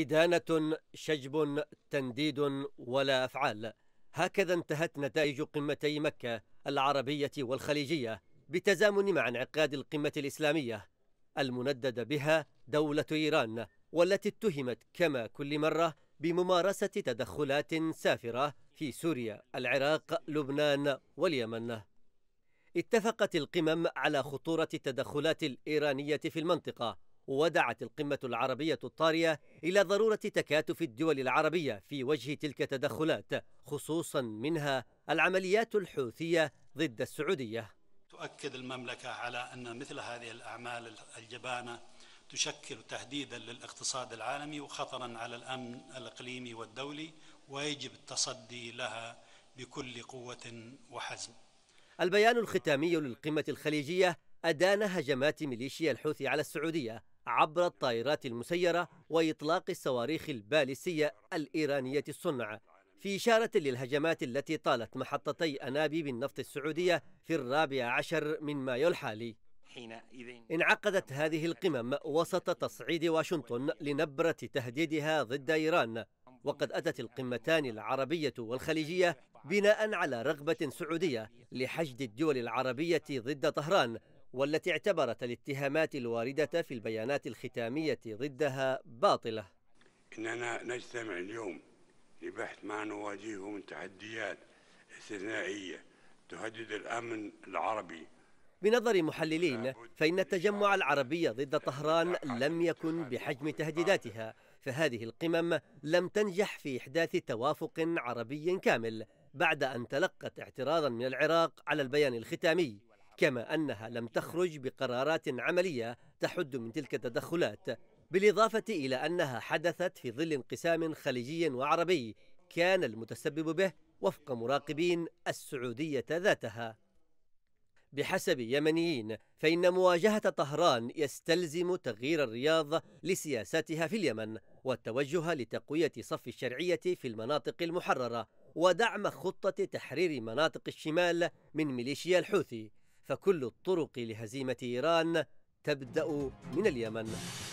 إدانة شجب تنديد ولا أفعال هكذا انتهت نتائج قمتي مكة العربية والخليجية بتزامن مع انعقاد القمة الإسلامية المندد بها دولة إيران والتي اتهمت كما كل مرة بممارسة تدخلات سافرة في سوريا، العراق، لبنان واليمن. اتفقت القمم على خطورة التدخلات الإيرانية في المنطقة ودعت القمة العربية الطارية إلى ضرورة تكاتف الدول العربية في وجه تلك التدخلات خصوصا منها العمليات الحوثية ضد السعودية تؤكد المملكة على أن مثل هذه الأعمال الجبانة تشكل تهديدا للاقتصاد العالمي وخطرا على الأمن الإقليمي والدولي ويجب التصدي لها بكل قوة وحزم البيان الختامي للقمة الخليجية أدان هجمات ميليشيا الحوثي على السعودية عبر الطائرات المسيرة وإطلاق الصواريخ البالستية الإيرانية الصنع في إشارة للهجمات التي طالت محطتي أنابيب النفط السعودية في الرابع عشر من مايو الحالي انعقدت هذه القمم وسط تصعيد واشنطن لنبرة تهديدها ضد إيران وقد أتت القمتان العربية والخليجية بناء على رغبة سعودية لحشد الدول العربية ضد طهران والتي اعتبرت الاتهامات الواردة في البيانات الختامية ضدها باطلة إننا نجتمع اليوم لبحث ما نواجهه من تحديات استثنائية تهدد الأمن العربي بنظر محللين فإن التجمع العربي ضد طهران لم يكن بحجم تهديداتها فهذه القمم لم تنجح في إحداث توافق عربي كامل بعد أن تلقت اعتراضا من العراق على البيان الختامي كما أنها لم تخرج بقرارات عملية تحد من تلك التدخلات بالإضافة إلى أنها حدثت في ظل انقسام خليجي وعربي كان المتسبب به وفق مراقبين السعودية ذاتها بحسب يمنيين فإن مواجهة طهران يستلزم تغيير الرياض لسياساتها في اليمن والتوجه لتقوية صف الشرعية في المناطق المحررة ودعم خطة تحرير مناطق الشمال من ميليشيا الحوثي فكل الطرق لهزيمة إيران تبدأ من اليمن